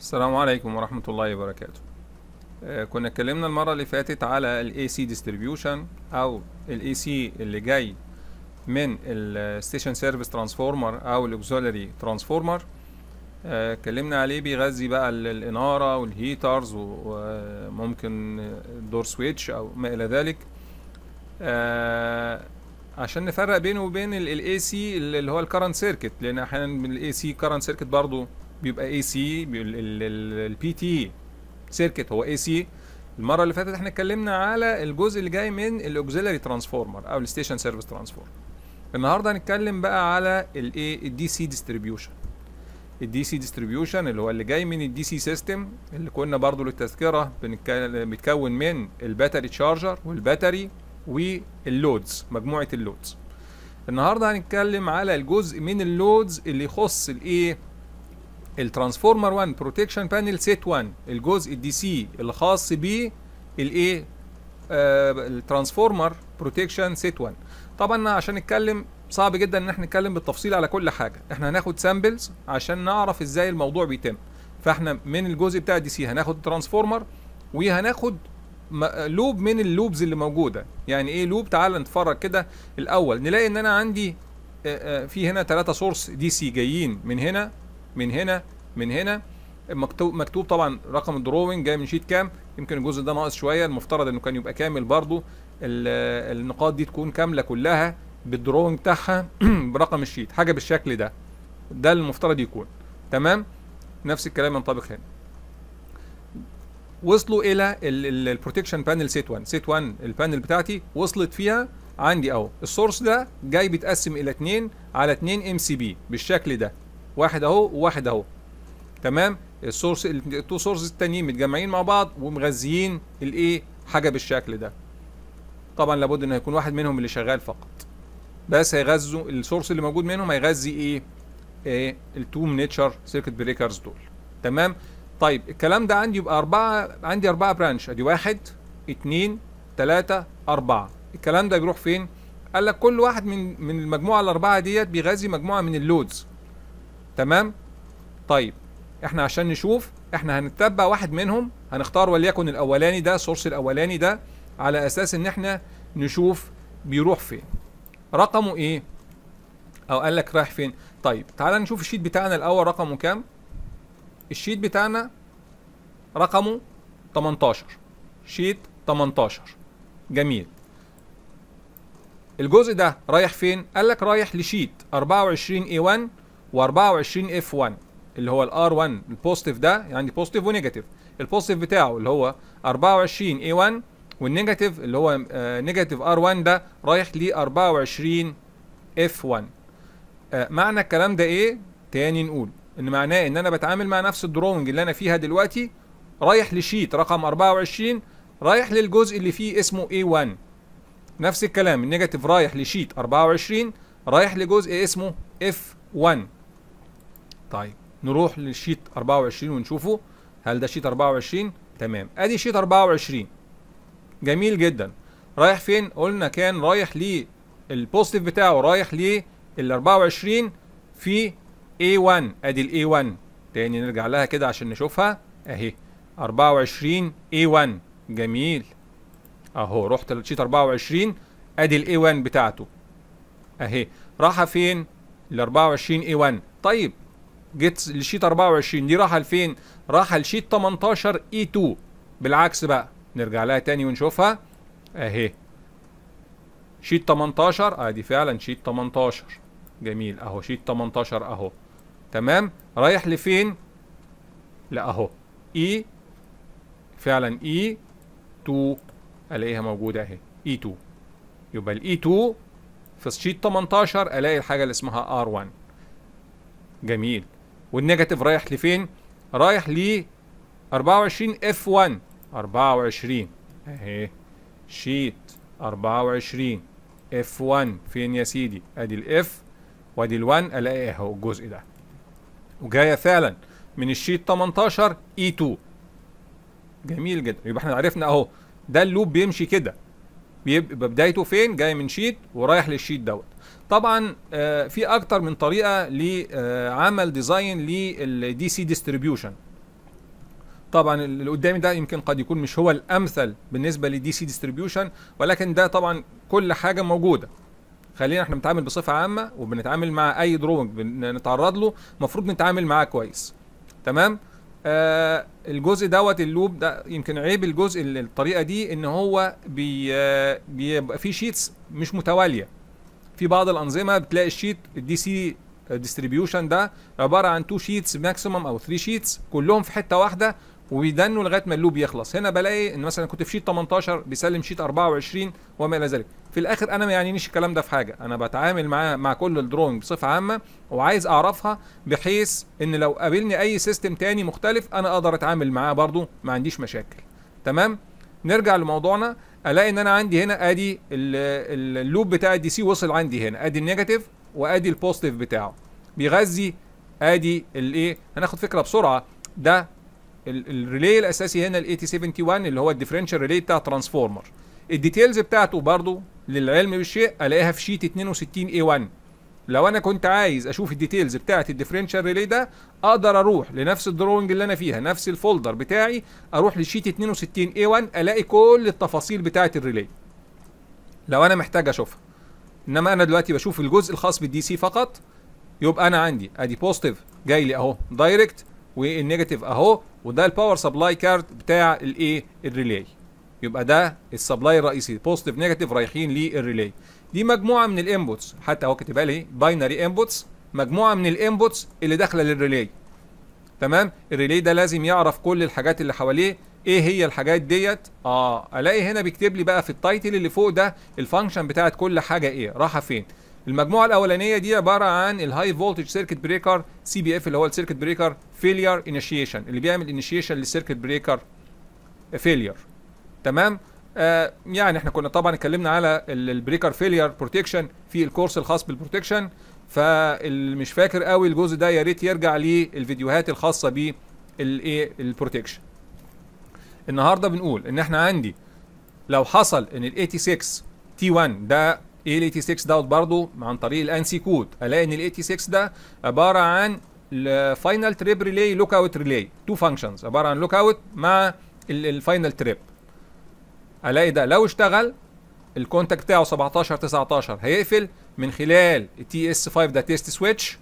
السلام عليكم ورحمة الله وبركاته آه، كنا اتكلمنا المرة اللي فاتت على ال AC distribution أو ال AC اللي جاي من ال Station Service Transformer أو الاوكسيلري Auxiliary Transformer آه، اتكلمنا عليه بيغذي بقى الإنارة والهيترز وممكن دور سويتش أو ما إلى ذلك آه، عشان نفرق بينه وبين ال AC اللي هو الكرنت سيركت لأن أحيانا من ال AC كرنت سيركت برضه بيبقى اي سي البي تي سيركت هو اي سي المره اللي فاتت احنا اتكلمنا على الجزء اللي جاي من الاوكسيلري ترانسفورمر او الستيشن سيرفيس ترانسفورمر النهارده هنتكلم بقى على الايه الدي سي ديستريبيوشن الدي سي ديستريبيوشن اللي هو اللي جاي من الدي سي سيستم اللي كنا برضو للتذكره بيتكون من الباتري تشارجر والباتري واللودز مجموعه اللودز النهارده هنتكلم على الجزء من اللودز اللي يخص الايه الترانسفورمر 1 بروتكشن بانل سيت 1 الجزء الدي سي الخاص بيه الايه آه، الترانسفورمر بروتكشن سيت 1 طبعا عشان نتكلم صعب جدا ان احنا نتكلم بالتفصيل على كل حاجه احنا هناخد سامبلز عشان نعرف ازاي الموضوع بيتم فاحنا من الجزء بتاع الدي سي هناخد ترانسفورمر وهناخد لوب من اللوبز اللي موجوده يعني ايه لوب تعال نتفرج كده الاول نلاقي ان انا عندي آه، آه، في هنا ثلاثة سورس دي سي جايين من هنا من هنا من هنا مكتوب مكتوب طبعا رقم الدروينج جاي من شيت كام يمكن الجزء ده ناقص شويه المفترض انه كان يبقى كامل برضو النقاط دي تكون كامله كلها بالدروينج بتاعها برقم الشيت حاجه بالشكل ده ده المفترض يكون تمام نفس الكلام ينطبق هنا وصلوا الى البروتكشن بانل سيت 1 سيت 1 البانل بتاعتي وصلت فيها عندي اهو السورس ده جاي بيتقسم الى 2 على 2 ام سي بي بالشكل ده واحد اهو وواحد اهو تمام السورس التو سورس التانيين متجمعين مع بعض ومغذيين الايه حاجه بالشكل ده طبعا لابد ان يكون واحد منهم اللي شغال فقط بس هيغذوا السورس اللي موجود منهم هيغذي ايه, إيه التو منيتشر سيركت بريكرز دول تمام طيب الكلام ده عندي يبقى أربعة عندي أربعة برانش أدي واحد اتنين تلاتة أربعة الكلام ده بيروح فين؟ قال لك كل واحد من من المجموعة الأربعة ديت بيغذي مجموعة من اللودز تمام طيب احنا عشان نشوف احنا هنتبع واحد منهم هنختار وليكن الاولاني ده السورس الاولاني ده على اساس ان احنا نشوف بيروح فين رقمه ايه او قال لك رايح فين طيب تعال نشوف الشيت بتاعنا الاول رقمه كام الشيت بتاعنا رقمه 18 شيت 18 جميل الجزء ده رايح فين قال لك رايح لشيت 24 A1 و24 اف 1 اللي هو الار 1 البوزيتيف ده يعني بوزيتيف ونيجاتيف البوزيتيف بتاعه اللي هو 24 اي 1 والنيجاتيف اللي هو نيجاتيف ار 1 ده رايح ل 24 اف 1 معنى الكلام ده ايه تاني نقول ان معناه ان انا بتعامل مع نفس الدرونج اللي انا فيها دلوقتي رايح لشيت رقم 24 رايح للجزء اللي فيه اسمه اي 1 نفس الكلام النيجاتيف رايح لشيت 24 رايح لجزء اسمه اف 1 طيب نروح للشيت 24 ونشوفه هل ده شيت 24 تمام ادي شيت 24 جميل جدا رايح فين قلنا كان رايح للبوزيتيف بتاعه رايح لل 24 في A1 ادي الاي 1 تاني نرجع لها كده عشان نشوفها اهي 24 A1 جميل اهو رحت للشيت 24 ادي الاي 1 بتاعته اهي راحه فين ال 24 A1 طيب جيت لشيت 24 دي راحه لفين راحه لشيت 18 اي 2 بالعكس بقى نرجع لها تاني ونشوفها اهي شيت 18 ادي آه فعلا شيت 18 جميل اهو شيت 18 اهو تمام رايح لفين لا اهو اي فعلا اي 2 الاقيها موجوده اهي اي 2 يبقى الاي 2 في شيت 18 الاقي الحاجه اللي اسمها ار 1 جميل والنيجاتيف رايح لفين رايح ل 24 اف 1 24 اهي شيت 24 اف 1 فين يا سيدي ادي الاف وادي ال1 الاقي اهو الجزء ده وجايه فعلا من الشيت 18 اي 2 جميل جدا يبقى احنا عرفنا اهو ده اللوب بيمشي كده بيبقى بدايته فين جاي من شيت ورايح للشيت دوت طبعا آه، في اكتر من طريقه لعمل ديزاين للدي سي ديستريبيوشن طبعا اللي قدامي ده يمكن قد يكون مش هو الامثل بالنسبه للدي سي ديستريبيوشن ولكن ده طبعا كل حاجه موجوده خلينا احنا بنتعامل بصفه عامه وبنتعامل مع اي دروينج بنتعرض له المفروض نتعامل معاه كويس تمام آه الجزء دوت اللوب ده يمكن عيب الجزء الطريقه دي ان هو آه، بيبقى بي في شيتس مش متواليه في بعض الانظمه بتلاقي الشيت الدي سي ديستريبيوشن ده عباره عن تو شيتس ماكسيمم او 3 شيتس كلهم في حته واحده وبيدنوا لغايه ما اللوب يخلص هنا بلاقي ان مثلا كنت في شيت 18 بيسلم شيت 24 وما الى ذلك في الاخر انا ما يعنينيش الكلام ده في حاجه انا بتعامل مع مع كل الدروينج بصفه عامه وعايز اعرفها بحيث ان لو قابلني اي سيستم تاني مختلف انا اقدر اتعامل معاه برضو ما عنديش مشاكل تمام نرجع لموضوعنا الاقي ان انا عندي هنا ادي اللوب بتاع الدي سي وصل عندي هنا ادي النيجاتيف وادي البوزيتيف بتاعه بيغذي ادي الايه هناخد فكره بسرعه ده الريلي الاساسي هنا ال 8071 اللي هو الديفرنشال ريلي بتاع ترانسفورمر الديتيلز بتاعته برضو للعلم بالشيء الاقيها في شيت 62 A1 لو انا كنت عايز اشوف الديتيلز بتاعه الديفرنشال ريلي ده اقدر اروح لنفس الدروينج اللي انا فيها نفس الفولدر بتاعي اروح لشيت 62 A1 الاقي كل التفاصيل بتاعه الريلي لو انا محتاج اشوفها انما انا دلوقتي بشوف الجزء الخاص بالدي سي فقط يبقى انا عندي ادي بوزيتيف جاي لي اهو دايركت والنيجاتيف اهو وده الباور سبلاي كارد بتاع الايه الريلي يبقى ده السبلاي الرئيسي بوزيتيف نيجاتيف رايحين للريلي دي مجموعه من الانبوتس حتى هو كاتبها لي باينري انبوتس مجموعه من الانبوتس اللي داخله للريلي تمام الريلي ده لازم يعرف كل الحاجات اللي حواليه ايه هي الحاجات ديت اه الاقي هنا بيكتب لي بقى في التايتل اللي فوق ده الفانكشن بتاعت كل حاجه ايه راحه فين المجموعه الاولانيه دي عباره عن الهاي فولتج سيركت بريكر سي بي اف اللي هو السيركت بريكر فيلير انيشيشن اللي بيعمل انيشيشن للسيركت بريكر فيلير تمام آه يعني احنا كنا طبعا اتكلمنا على البريكر فيلير بروتكشن في الكورس الخاص بالبروتكشن فاللي مش فاكر قوي الجزء ده يا ريت يرجع للفيديوهات الخاصه بالايه البروتكشن النهارده بنقول ان احنا عندي لو حصل ان ال 86 تي 1 ده ايه ال 86 دوت برضه عن طريق سي كود الاقي ان ال 86 ده عباره عن الفاينل تريب ريلي لوك اوت ريلي تو فانكشنز عباره عن لوك اوت مع الفاينل تريب الاقي ده لو اشتغل الكونتاكت بتاعه 17 19 هيقفل من خلال تي اس 5 ده تيست سويتش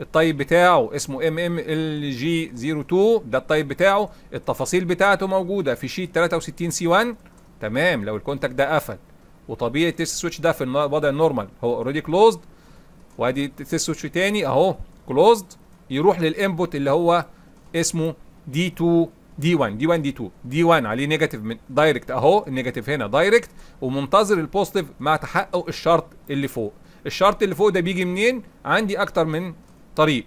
الطيب بتاعه اسمه ام ام ال جي 02 ده الطيب بتاعه التفاصيل بتاعته موجوده في شيت 63 سي 1 تمام لو الكونتاكت ده قفل وطبيعي التيست سويتش ده في الوضع النورمال هو اوريدي كلوزد وادي تيست سويتش تاني اهو كلوزد يروح للانبوت اللي هو اسمه دي 2 دي 1 دي 1 دي 2 دي 1 عليه نيجاتيف من دايركت اهو النيجاتيف هنا دايركت ومنتظر البوزيتيف مع تحقق الشرط اللي فوق الشرط اللي فوق ده بيجي منين عندي اكتر من طريق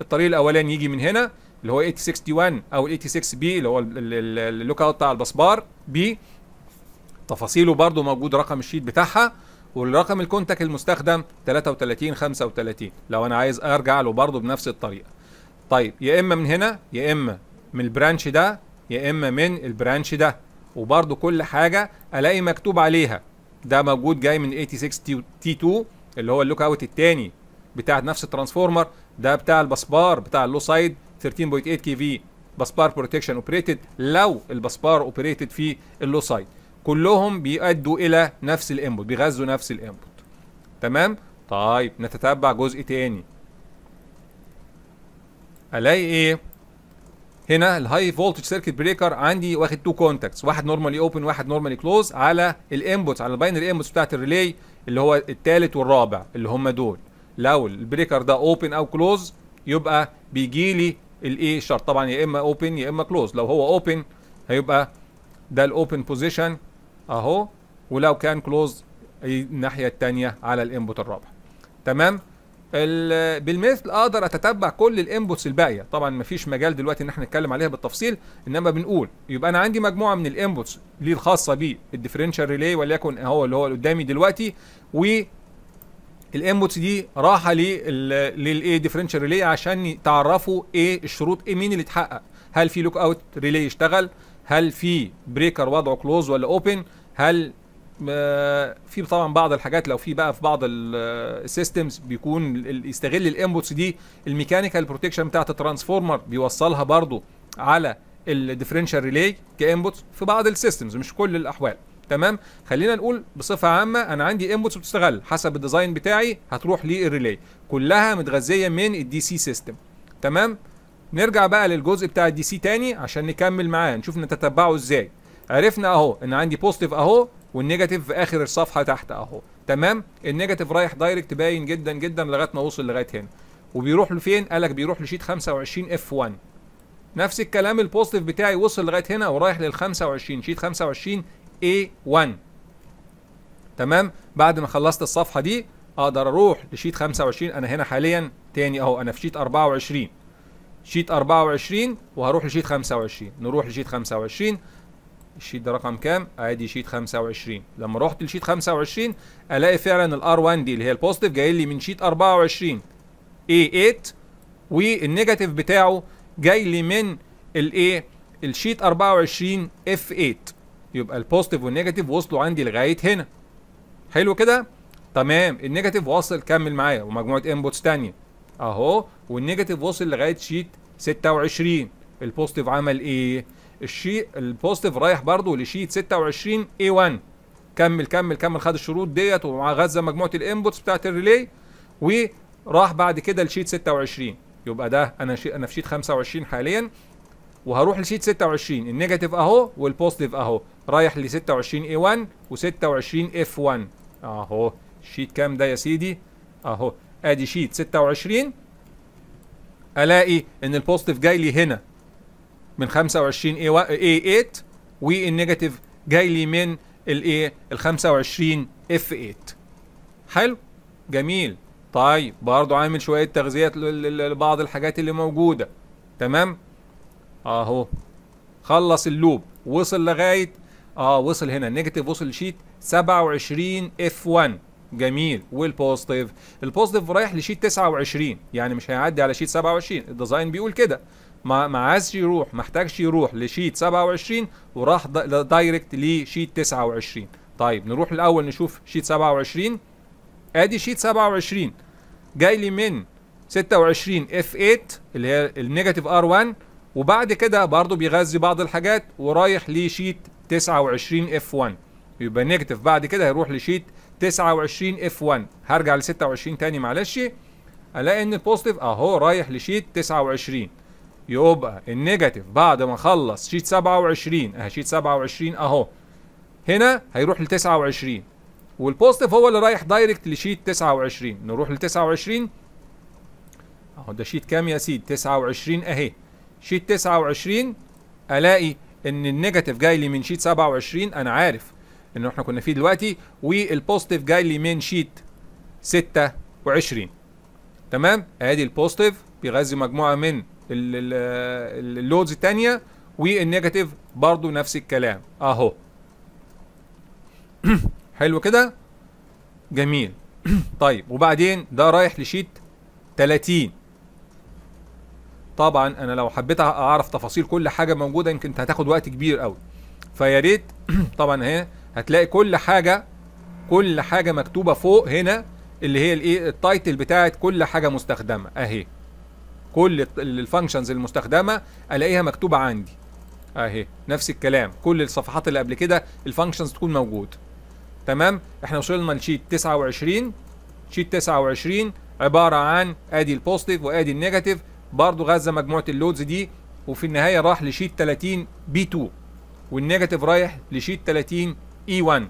الطريق الاولاني يجي من هنا اللي هو 861 او 86 بي اللي هو اللوك اوت بتاع الباسبار بي تفاصيله برده موجود رقم الشيت بتاعها والرقم الكونتاك المستخدم 33 35 لو انا عايز ارجع له برده بنفس الطريقه طيب يا اما من هنا يا اما من البرانش ده يا اما من البرانش ده وبرده كل حاجه الاقي مكتوب عليها ده موجود جاي من 86 تي 2 اللي هو اللوك اوت الثاني بتاع نفس الترانسفورمر ده بتاع البسبار بتاع اللو سايد 13.8 كي في بسبار بروتكشن اوبريتد لو البسبار اوبريتد في اللو سايد كلهم بيؤدوا الى نفس الانبوت بيغذوا نفس الانبوت تمام طيب نتتبع جزء تاني الاقي ايه هنا الهاي فولتج سيركت بريكر عندي واخد تو كونتاكتس واحد نورمالي اوبن واحد نورمالي كلوز على الانبوتس على الباينري انبوتس بتاعت الريلي اللي هو الثالث والرابع اللي هم دول لو البريكر ده اوبن او كلوز يبقى بيجي لي الاي شارت طبعا يا اما اوبن يا اما كلوز لو هو اوبن هيبقى ده الاوبن بوزيشن اهو ولو كان كلوز الناحيه الثانيه على الانبوت الرابع تمام بالمثل اقدر اتتبع كل الانبوتس الباقيه طبعا مفيش مجال دلوقتي ان احنا نتكلم عليها بالتفصيل انما بنقول يبقى انا عندي مجموعه من الانبوتس ليه الخاصه بيه الديفرنشال ريلي وليكن هو اللي هو اللي قدامي دلوقتي و الانبوتس دي راحه للايه ديفرنشال ريلي عشان تعرفوا ايه الشروط ايه مين اللي اتحقق هل في لوك اوت ريلي يشتغل هل في بريكر وضعه كلوز ولا اوبن هل آه، في طبعا بعض الحاجات لو في بقى في بعض السيستمز آه، بيكون يستغل الانبوتس دي الميكانيكال بروتكشن بتاعت الترانسفورمر بيوصلها برضو على الديفرنشال ريلي كانبوتس في بعض السيستمز مش كل الاحوال تمام خلينا نقول بصفه عامه انا عندي انبوتس بتستغل حسب الديزاين بتاعي هتروح للريلي كلها متغذيه من الدي سي سيستم تمام نرجع بقى للجزء بتاع الدي سي تاني عشان نكمل معاه نشوف نتتبعه ازاي عرفنا اهو ان عندي بوزيتيف اهو والنيجاتيف في اخر الصفحه تحت اهو تمام النيجاتيف رايح دايركت باين جدا جدا لغايه ما وصل لغايه هنا وبيروح لفين قالك بيروح لشيت 25 اف 1 نفس الكلام البوزيتيف بتاعي وصل لغايه هنا ورايح لل 25 شيت 25 اي 1 تمام بعد ما خلصت الصفحه دي اقدر اروح لشيت 25 انا هنا حاليا تاني اهو انا في شيت 24 شيت 24 وهروح لشيت 25 نروح لشيت 25 الشيت ده رقم كام ادي شيت 25 لما رحت لشيت 25 الاقي فعلا الار 1 دي اللي هي البوزيتيف جاي لي من شيت 24 A8 والنيجاتيف بتاعه جاي لي من الايه الشيت 24 F8 يبقى البوزيتيف والنيجاتيف وصلوا عندي لغايه هنا حلو كده تمام النيجاتيف واصل كمل معايا ومجموعه انبوتس ثانيه اهو والنيجاتيف وصل لغايه شيت 26 البوزيتيف عمل ايه الشيء البوزيتيف رايح برضه لشيت 26 اي 1 كمل كمل كمل خد الشروط ديت وغذى مجموعه الانبوتس بتاعت الريلي وراح بعد كده لشيت 26 يبقى ده انا شي انا في شيت 25 حاليا وهروح لشيت 26 النيجاتيف اهو والبوزيتيف اهو رايح ل 26 اي 1 و26 اف 1 اهو شيت كام ده يا سيدي اهو ادي شيت 26 الاقي ان البوزيتيف جاي لي هنا من 25 اي 8 والنيجاتيف جاي لي من الايه ال 25 إيه، اف 8 حلو جميل طيب برضو عامل شويه تغذيه لبعض الحاجات اللي موجوده تمام اهو خلص اللوب وصل لغايه اه وصل هنا النيجاتيف وصل لشيت 27 اف 1 جميل والبوزيتيف البوزيتيف رايح لشيت 29 يعني مش هيعدي على شيت 27 الديزاين بيقول كده ما ما عايزش يروح ما احتاجش يروح لشيت 27 وراح دايركت لشيت 29 طيب نروح الاول نشوف شيت 27 ادي شيت 27 جاي لي من 26 اف 8 اللي هي النيجاتيف ار 1 وبعد كده برضه بيغذي بعض الحاجات ورايح لشيت 29 اف 1 يبقى نيجاتيف بعد كده هيروح لشيت 29 اف 1 هرجع ل 26 تاني معلش الاقي ان البوزيتيف اهو رايح لشيت 29 يبقى النيجاتيف بعد ما اخلص شيت 27 اهي شيت 27 اهو هنا هيروح ل 29 والبوزيتيف هو اللي رايح دايركت لشيت 29 نروح ل 29 اهو ده شيت كام يا سيد 29 اهي شيت 29 الاقي ان النيجاتيف جاي لي من شيت 27 انا عارف ان احنا كنا فيه دلوقتي والبوزيتيف جاي لي من شيت 26 تمام ادي البوزيتيف بيغذي مجموعه من اللودز الثانيه والنيجاتيف برضو نفس الكلام اهو حلو كده جميل طيب وبعدين ده رايح لشيت 30 طبعا انا لو حبيت اعرف تفاصيل كل حاجه موجوده يمكن هتاخد وقت كبير قوي فيا ريت طبعا اهي هتلاقي كل حاجه كل حاجه مكتوبه فوق هنا اللي هي الايه التايتل بتاعت كل حاجه مستخدمه اهي كل الفانكشنز المستخدمه الاقيها مكتوبه عندي اهي نفس الكلام كل الصفحات اللي قبل كده الفانكشنز تكون موجوده تمام احنا وصلنا لشيت 29 شيت 29 عباره عن ادي البوزيتيف وادي النيجاتيف برضه غذى مجموعه اللودز دي وفي النهايه راح لشيت 30 بي 2 والنيجاتيف رايح لشيت 30 اي 1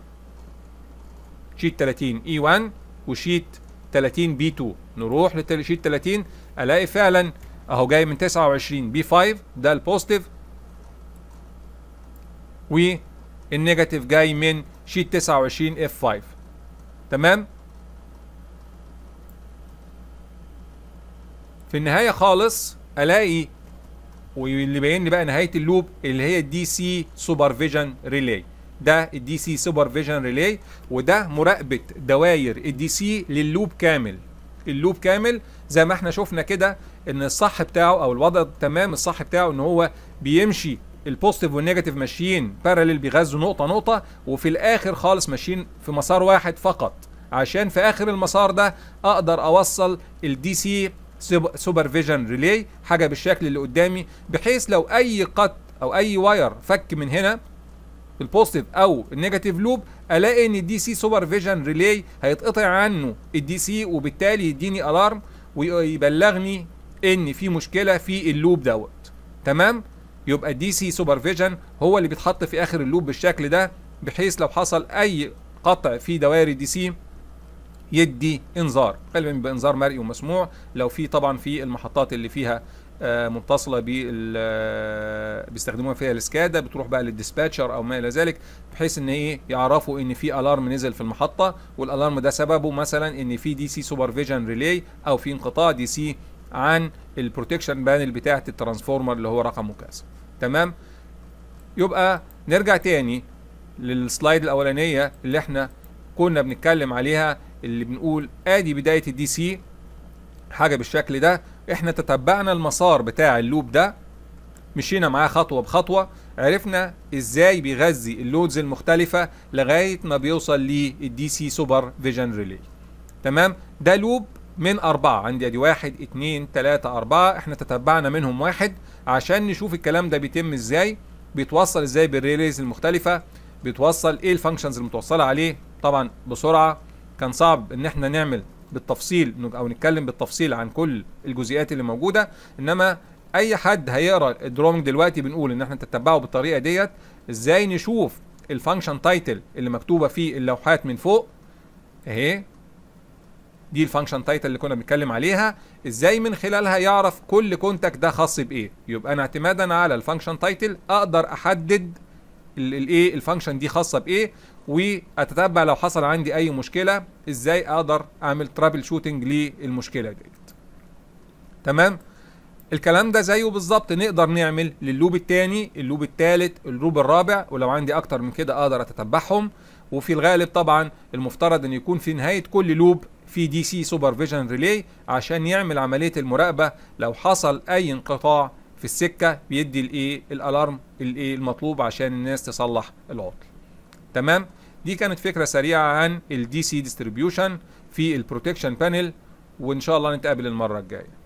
شيت 30 اي 1 وشيت 30 بي 2 نروح للشيت 30 الاقي فعلا اهو جاي من 29 بي 5 ده البوزيتيف والنيجاتيف جاي من شيت 29 اف 5 تمام في النهايه خالص الاقي واللي باين لي بقى نهايه اللوب اللي هي الدي سي سوبرفيجن ريلي ده الدي سي سوبر فيجن ريلي وده مراقبه دواير الدي سي لللوب كامل اللوب كامل زي ما احنا شفنا كده ان الصح بتاعه او الوضع تمام الصح بتاعه ان هو بيمشي البوزيتيف والنيجاتيف ماشيين باراليل بيغذوا نقطه نقطه وفي الاخر خالص ماشيين في مسار واحد فقط عشان في اخر المسار ده اقدر اوصل الدي سي سوبر فيجن ريلي حاجه بالشكل اللي قدامي بحيث لو اي قط او اي واير فك من هنا البوزيتيف او النيجاتيف لوب الاقي ان الدي سي سوبر فيجن ريلي هيتقطع عنه الدي سي وبالتالي يديني الارم ويبلغني ان في مشكله في اللوب دوت تمام يبقى الدي سي سوبر فيجن هو اللي بيتحط في اخر اللوب بالشكل ده بحيث لو حصل اي قطع في دوائر الدي سي يدي انذار غالبا بانذار مرئي ومسموع لو في طبعا في المحطات اللي فيها آه، متصله بال آه، بيستخدموها فيها السكادا بتروح بقى للديسباتشر او ما الى ذلك بحيث ان ايه يعرفوا ان في الارم نزل في المحطه والالارم ده سببه مثلا ان في دي سي سوبرفيجن ريلي او في انقطاع دي سي عن البروتكشن بانل بتاعه الترانسفورمر اللي هو رقمه كذا تمام يبقى نرجع تاني للسلايد الاولانيه اللي احنا كنا بنتكلم عليها اللي بنقول ادي بدايه الدي سي حاجه بالشكل ده احنا تتبعنا المسار بتاع اللوب ده مشينا معاه خطوة بخطوة عرفنا ازاي بيغذي اللودز المختلفة لغاية ما بيوصل للدي سي سوبر فيجن ريلي تمام ده لوب من أربعة عندي أدي واحد اتنين تلاتة أربعة احنا تتبعنا منهم واحد عشان نشوف الكلام ده بيتم ازاي بيتوصل ازاي بالريليز المختلفة بيتوصل ايه الفانكشنز المتوصلة عليه طبعا بسرعة كان صعب ان احنا نعمل بالتفصيل او نتكلم بالتفصيل عن كل الجزئيات اللي موجوده انما اي حد هيقرا الدرونج دلوقتي بنقول ان احنا نتتبعه بالطريقه ديت ازاي نشوف الفانكشن تايتل اللي مكتوبه في اللوحات من فوق اهي دي الفانكشن تايتل اللي كنا بنتكلم عليها ازاي من خلالها يعرف كل كونتاكت ده خاص بايه يبقى انا اعتمادا على الفانكشن تايتل اقدر احدد الايه الفانكشن دي خاصه بايه واتتبع لو حصل عندي اي مشكله ازاي اقدر اعمل ترابل شوتنج للمشكله دي تمام الكلام ده زيه بالظبط نقدر نعمل للوب الثاني اللوب الثالث اللوب الرابع ولو عندي اكتر من كده اقدر اتتبعهم وفي الغالب طبعا المفترض ان يكون في نهايه كل لوب في دي سي سوبرفيجن ريلي عشان يعمل عمليه المراقبه لو حصل اي انقطاع في السكه بيدي الايه الالارم الايه المطلوب عشان الناس تصلح العطل تمام دي كانت فكره سريعه عن الدي سي ديستريبيوشن في البروتكشن بانل وان شاء الله نتقابل المره الجايه